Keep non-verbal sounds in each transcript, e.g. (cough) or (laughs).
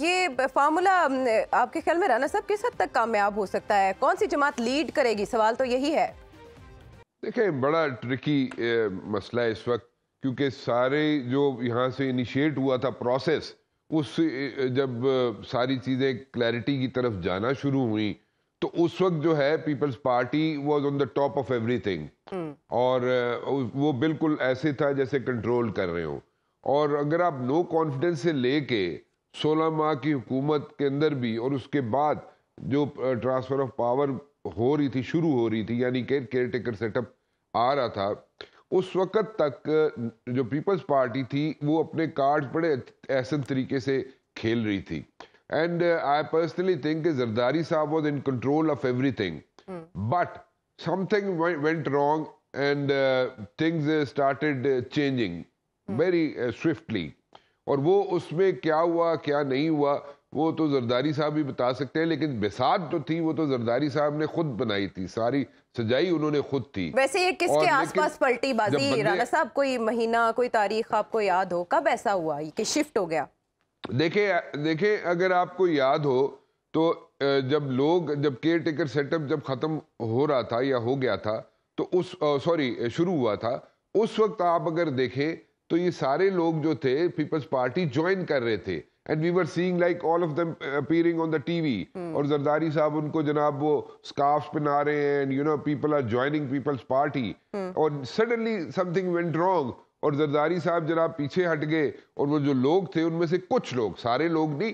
ये फार्मूला आपके ख्याल में राना साहब किस हद तक कामयाब हो सकता है कौन सी जमात लीड करेगी सवाल तो यही है देखिए बड़ा ट्रिकी मसला है इस वक्त क्योंकि सारे जो यहाँ से इनिशिएट हुआ था प्रोसेस उस जब सारी चीज़ें क्लैरिटी की तरफ जाना शुरू हुई तो उस वक्त जो है Peoples Party was on the top of everything और वो बिल्कुल ऐसे था जैसे कंट्रोल कर रहे हो और अगर आप नो कॉन्फिडेंस से लेके सोलह माह की हुकूमत के अंदर भी और उसके बाद जो ट्रांसफ़र ऑफ पावर हो रही थी शुरू हो रही थी यानी कि केयर टेकर सेटअप आ रहा था उस वक़्त तक जो पीपल्स पार्टी थी वो अपने कार्ड बड़े ऐसे तरीके से खेल रही थी and I personally think Zardari साहब was in control of everything but something went wrong and things started changing very swiftly और वो उसमें क्या हुआ क्या नहीं हुआ वो तो जरदारी साहब भी बता सकते हैं लेकिन बेसात जो थी वो तो जरदारी साहब ने खुद बनाई थी सारी सजाई उन्होंने खुद थी वैसे ये किसके आसपास पलटी बाजी राणा साहब कोई महीना कोई तारीख आपको याद हो कब ऐसा हुआ कि शिफ्ट हो गया देखे देखे अगर आपको याद हो तो जब लोग जब केयर टेकर सेटअप जब खत्म हो रहा था या हो गया था तो उस सॉरी शुरू हुआ था उस वक्त आप अगर देखें तो ये सारे लोग जो थे पीपल्स पार्टी ज्वाइन कर रहे थे and we were seeing like all of them appearing on the TV और जरदारी साहब उनको जनाब वो स्कार्फ पहना रहे हैं and you know people are joining Peoples Party और सडनली समथिंग वेंट रॉन्ग और जरदारी साहब जनाब पीछे हट गए और वो जो लोग थे उनमें से कुछ लोग सारे लोग नहीं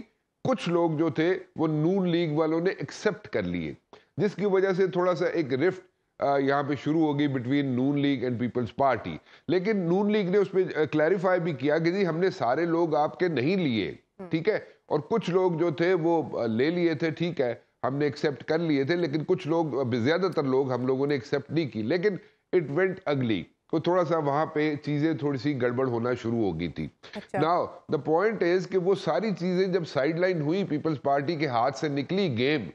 कुछ लोग जो थे वो नून लीग वालों ने एक्सेप्ट कर लिए जिसकी वजह से थोड़ा सा एक रिफ्ट यहाँ पे शुरू होगी between Noon League and Peoples Party लेकिन नून लीग ने उस पर क्लैरिफाई भी किया कि जी हमने सारे लोग आपके नहीं लिए हम्म। ठीक है और कुछ लोग जो थे वो ले लिए थे ठीक है हमने एक्सेप्ट कर लिए थे लेकिन कुछ लोग ज़्यादातर लोग हम लोगों ने एक्सेप्ट नहीं की लेकिन इट वेंट अगली तो थोड़ा सा वहां पे चीज़ें थोड़ी सी गड़बड़ होना शुरू हो गई थी नाउ द पॉइंट इज कि वो सारी चीज़ें जब साइडलाइन हुई पीपल्स पार्टी के हाथ से निकली गेम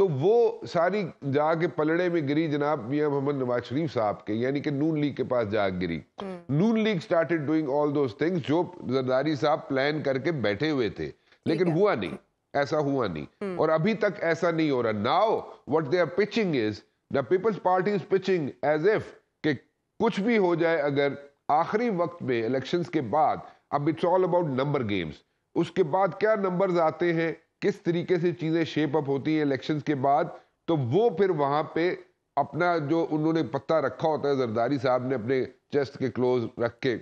तो वो सारी जाके पलड़े में गिरी जनाब मियाँ मोहम्मद नवाज शरीफ साहब के यानी कि नून लीग के पास जा गिरी hmm. Noon League started doing all those things जो जरदारी साहब प्लान करके बैठे हुए थे लेकिन हुआ नहीं ऐसा हुआ नहीं हम्म। और अभी तक ऐसा नहीं हो रहा now what they are pitching is the Peoples Party is pitching as if कि कुछ भी हो जाए अगर आखिरी वक्त में इलेक्शंस के बाद अब it's all about number games उसके बाद क्या नंबर्स आते हैं किस तरीके से चीज़ें शेप अप होती हैं इलेक्शन के बाद तो वो फिर वहां पे अपना जो उन्होंने पत्ता रखा होता है जरदारी साहब ने अपने चेस्ट के क्लोज रख के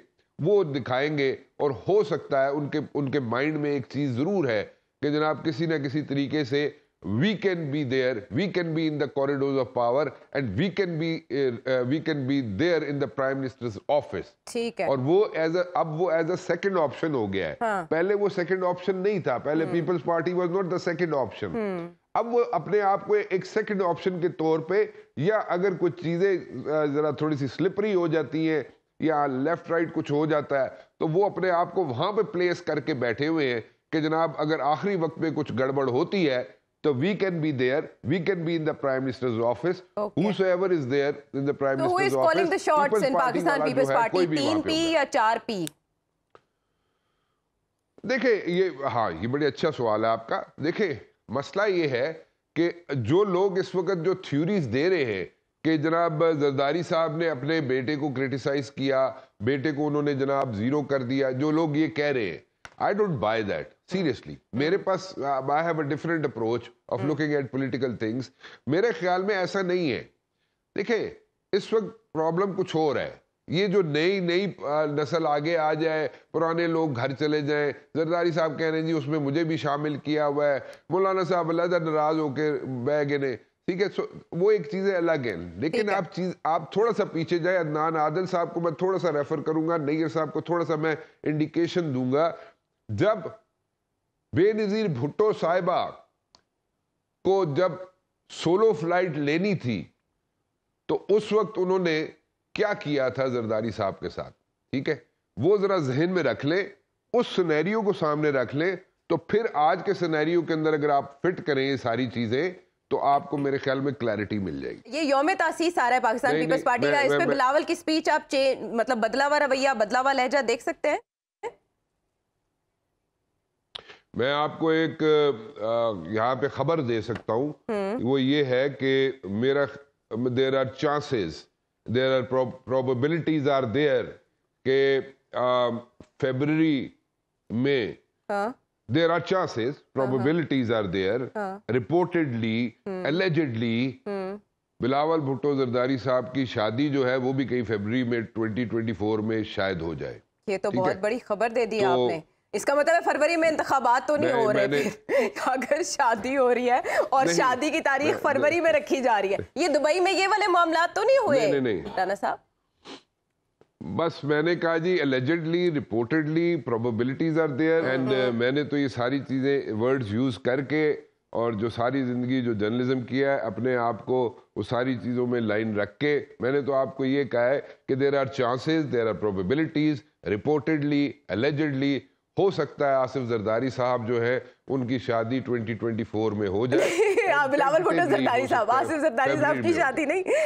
वो दिखाएंगे और हो सकता है उनके उनके माइंड में एक चीज़ ज़रूर है कि जनाब किसी ना किसी तरीके से we can be there we can be in the corridors of power and we can be uh, we can be there in the prime minister's office ठीक है और वो एज अ अब वो एज अ सेकंड ऑप्शन हो गया है हाँ. पहले वो सेकंड ऑप्शन नहीं था पहले Peoples Party was not the second option अब वो अपने आप को एक सेकंड ऑप्शन के तौर पे या अगर कुछ चीजें जरा थोड़ी सी स्लिपरी हो जाती हैं या लेफ्ट राइट कुछ हो जाता है तो वो अपने आप को वहां पे प्लेस करके बैठे हुए हैं कि जनाब अगर आखिरी वक्त में कुछ गड़बड़ होती है तो we can be there we can be in the prime minister office whosoever is there in the prime minister Pakistan Peoples Party तीन पी या चार पी देखे ये हाँ ये बड़ी अच्छा सवाल है आपका देखे मसला ये है कि जो लोग इस वक्त जो थ्यूरीज दे रहे हैं कि जनाब जरदारी साहब ने अपने बेटे को क्रिटिसाइज किया बेटे को उन्होंने जनाब जीरो कर दिया जो लोग ये कह रहे हैं I don't buy that seriously मेरे पास I have a different approach of looking at political things मेरे ख्याल में ऐसा नहीं है देखिए इस वक्त प्रॉब्लम कुछ और है ये जो नई नई uh, नस्ल आगे आ जाए पुराने लोग घर चले जाए जरदारी साहब कह रहे हैं जी उसमें मुझे भी शामिल किया हुआ है मौलाना साहब अलहदा नाराज होकर बह गए ठीक है वो एक चीज़ अलग है लेकिन आप चीज आप थोड़ा सा पीछे जाए अदनान आदल साहब को मैं थोड़ा सा रेफर करूंगा नैयर साहब को थोड़ा सा मैं इंडिकेशन दूंगा जब बेनज़ीर भुट्टो साहिबा को जब सोलो फ्लाइट लेनी थी तो उस वक्त उन्होंने क्या किया था जरदारी साहब के साथ ठीक है वो जरा जहन में रख लें उस सिनेरियो को सामने रख लें तो फिर आज के सिनेरियो के अंदर अगर आप फिट करें ये सारी चीजें तो आपको मेरे ख्याल में क्लैरिटी मिल जाएगी ये योम तासीस आ रहा है पाकिस्तान पीपल्स पार्टी का इस पे बिलावल की स्पीच आप मतलब बदलावा रवैया बदलावा लहजा देख सकते हैं मैं आपको एक यहाँ पे खबर दे सकता हूँ हम्म। वो ये है कि मेरा there are chances there are probabilities are there के फेबररी में there are chances probabilities are there reportedly allegedly Bilawal Bhutto Zardari साहब की शादी जो है वो भी कहीं फेबररी में 2024 में शायद हो जाए ये तो बहुत बड़ी खबर दे दी तो, आपने इसका मतलब फरवरी में इंतबात तो नहीं, नहीं हो रहे (laughs) अगर शादी हो रही है और शादी की तारीख फरवरी में रखी जा रही है ये दुबई में ये वाले मामला तो नहीं हुए नहीं, नहीं, नहीं। राना साहब बस मैंने कहा जी allegedly reportedly probabilities are there and मैंने तो ये सारी चीज़ें वर्ड्स यूज करके और जो सारी ज़िंदगी जो जर्नलिज्म किया है अपने आप को उस सारी चीज़ों में लाइन रख के मैंने तो आपको ये कहा है कि there are chances there are probabilities reportedly allegedly हो सकता है आसिफ जरदारी साहब जो है उनकी शादी 2024 में हो जाए (laughs) बिलावल भुट्टो जरदारी साहब आसिफ जरदारी साहब की शादी नहीं (laughs)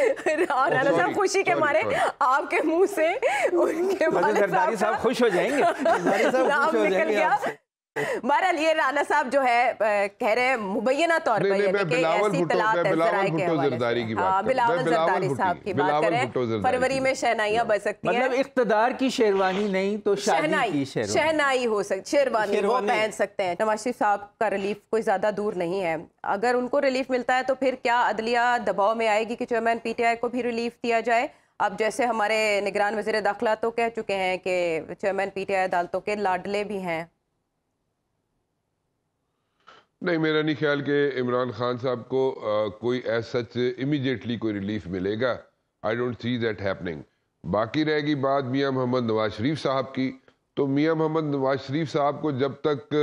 और oh, राना साहब खुशी के मारे आपके मुंह से उनके साहब खुश हो जाएंगे (laughs) खुश हो जाएंगे बहरहाल ये राना साहब जो है कह रहे हैं मुबैना तौर पर बिलावल जरदारी की बात हाँ, फरवरी में शहनाइयां बच सकती हैं मतलब इकतदार की शेरवानी नहीं तो शहनाई शहनाई हो सकती शेरवानी वो पहन सकते हैं नवाज शरीफ साहब का रिलीफ कोई ज्यादा दूर नहीं है अगर उनको रिलीफ मिलता है तो फिर क्या अदलिया दबाव में आएगी कि चेयरमैन पीटीआई को भी रिलीफ दिया जाए अब जैसे हमारे निगरान वजीर दाखिला तो कह चुके हैं कि चेयरमैन पीटीआई अदालतों के लाडले भी हैं नहीं मेरा नहीं ख्याल कि इमरान खान साहब को आ, कोई एज सच इमीडिएटली कोई रिलीफ मिलेगा I don't see that happening बाकी रहेगी बात मियां मोहम्मद नवाज शरीफ साहब की तो मियाँ मोहम्मद नवाज शरीफ साहब को जब तक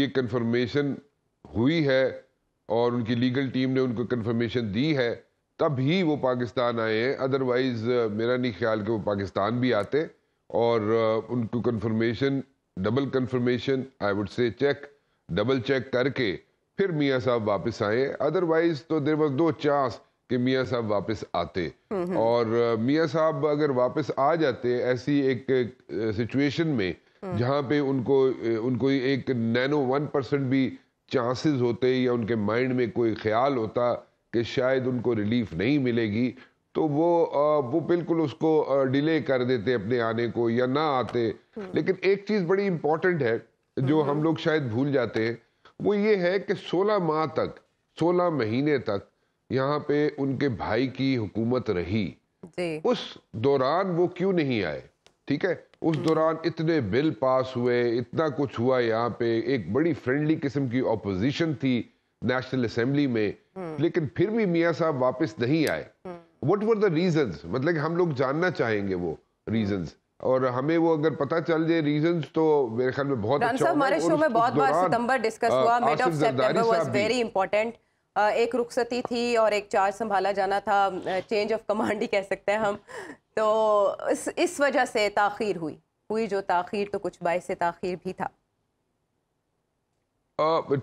ये कन्फर्मेशन हुई है और उनकी लीगल टीम ने उनको कन्फर्मेशन दी है तब ही वो पाकिस्तान आए हैं अदरवाइज़ मेरा नहीं ख्याल कि वो पाकिस्तान भी आते और उनको confirmation double confirmation I would say check double check करके फिर मियाँ साहब वापस आए अदरवाइज तो देर वॉज दो चांस कि मियाँ साहब वापस आते और मियाँ साहब अगर वापस आ जाते ऐसी एक सिचुएशन में हम्म। जहाँ पे उनको उनको एक नैनो वन परसेंट भी चांसेस होते या उनके माइंड में कोई ख्याल होता कि शायद उनको रिलीफ नहीं मिलेगी तो वो वो बिल्कुल उसको डिले कर देते अपने आने को या ना आते हम्म। लेकिन एक चीज़ बड़ी इम्पॉर्टेंट है जो हम्म। हम लोग शायद भूल जाते हैं वो ये है कि 16 माह तक 16 महीने तक यहाँ पे उनके भाई की हुकूमत रही उस दौरान वो क्यों नहीं आए ठीक है उस हम्म। दौरान इतने बिल पास हुए इतना कुछ हुआ यहाँ पे एक बड़ी फ्रेंडली किस्म की ऑपोजिशन थी नेशनल असेंबली में हम्म। लेकिन फिर भी मियाँ साहब वापस नहीं आए वट वर द रीजन मतलब हम लोग जानना चाहेंगे वो रीजन और हमें वो अगर पता चल जाए रीजंस तो मेरे ख्याल में बहुत अच्छा हमारे शो में बहुत बार सितंबर डिस्कस हुआ मिड ऑफ सितंबर वाज वेरी इंपॉर्टेंट एक रुखसती थी और एक चार्ज संभाला जाना था चेंज ऑफ कमांड ही कह सकते हैं हम तो इस इस वजह से ताखीर हुई हुई जो ताखीर तो कुछ बाय से ताखीर भी था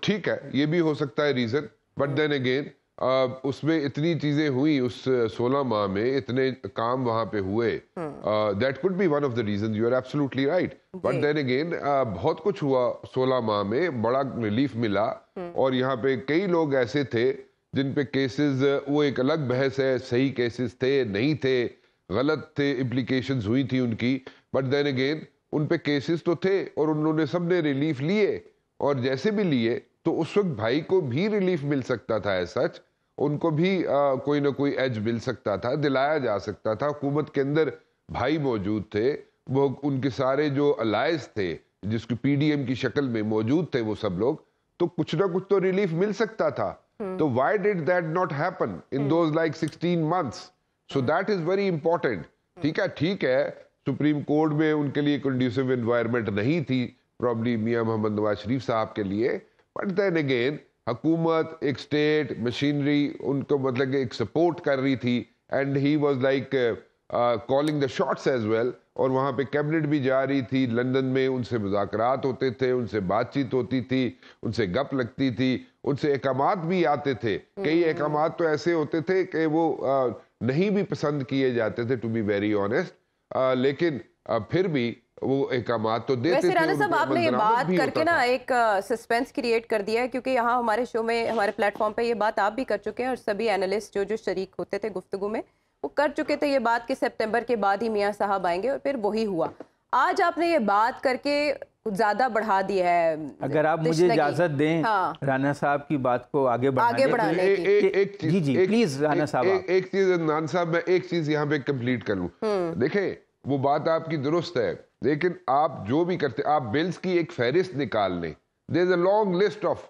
ठीक है ये भी हो सकता है रीज़न बट देन अगेन उसमें इतनी चीज़ें हुई उस सोलह माह में इतने काम वहां पे हुए that could be one of the reason you are absolutely right but then again बहुत कुछ हुआ सोलह माह में बड़ा रिलीफ मिला हाँ। और यहाँ पे कई लोग ऐसे थे जिन पे केसेस वो एक अलग बहस है सही केसेस थे नहीं थे गलत थे इम्प्लीकेशन हुई थी उनकी बट देन अगेन उन पे केसेस तो थे और उन्होंने सबने रिलीफ लिए और जैसे भी लिए तो उस वक्त भाई को भी रिलीफ मिल सकता था सच उनको भी आ, कोई ना कोई एज मिल सकता था दिलाया जा सकता था हुकूमत के अंदर भाई मौजूद थे वो उनके सारे जो अलायस थे जिसकी पीडीएम की शक्ल में मौजूद थे वो सब लोग तो कुछ ना कुछ तो रिलीफ मिल सकता था हम्म। तो why did that not happen in those like sixteen months so that is very important ठीक है ठीक है सुप्रीम कोर्ट में उनके लिए कंड्यूसिव इन्वायरमेंट नहीं थी प्रॉब्ली मियाँ मोहम्मद नवाज शरीफ साहब के लिए बट देन अगेन हकूमत एक स्टेट मशीनरी उनको मतलब एक सपोर्ट कर रही थी and he was like calling the shots as well और वहाँ पे कैबिनेट भी जा रही थी लंदन में उनसे मुजाकरात होते थे उनसे बातचीत होती थी उनसे गप लगती थी उनसे अहकाम भी आते थे कई अहकाम हम्म। तो ऐसे होते थे कि वो आ, uh, नहीं भी पसंद किए जाते थे टू बी वेरी ऑनेस्ट लेकिन आ, uh, फिर भी वो एकाम तो देते वैसे राना साहब आपने ये बात करके ना एक सस्पेंस क्रिएट कर दिया है क्योंकि यहाँ हमारे शो में हमारे प्लेटफॉर्म पे ये बात आप भी कर चुके हैं और सभी एनालिस्ट जो जो शरीक होते थे गुफ्तु में वो कर चुके थे ये बात कि सितंबर के बाद ही मियाँ साहब आएंगे और फिर वही हुआ आज आपने ये बात करके ज्यादा बढ़ा दिया है अगर आप मुझे इजाजत दें हाँ। राणा साहब की बात को आगे बढ़ाने आगे बढ़ाने एक चीज, नान साहब मैं एक चीज यहाँ पे कम्प्लीट कर लू देखे वो बात आपकी दुरुस्त है लेकिन आप जो भी करते आप बिल्स की एक फहरिस्त निकाल लें there is a long list of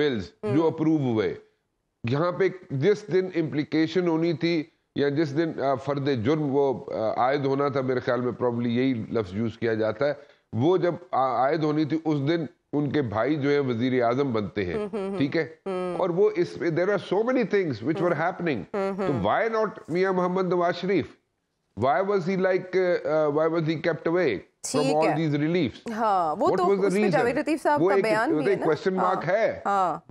bills जो अप्रूव हुए यहाँ पे जिस दिन इम्प्लीकेशन होनी थी या जिस दिन uh, फर्द जुर्म वो uh, आयद होना था मेरे ख्याल में प्रॉब्ली यही लफ्ज़ यूज़ किया जाता है वो जब आयद होनी थी उस दिन उनके भाई जो है वजीर आजम बनते हैं hmm, hmm, hmm, ठीक है और वो इस there are so many things which were happening तो वाई नॉट मियाँ मोहम्मद नवाज शरीफ why was he like uh, uh, why was he kept away from all these reliefs हाँ, वो What तो was the reason? जवेरतीफ साहब का बयान भी है ना है हाँ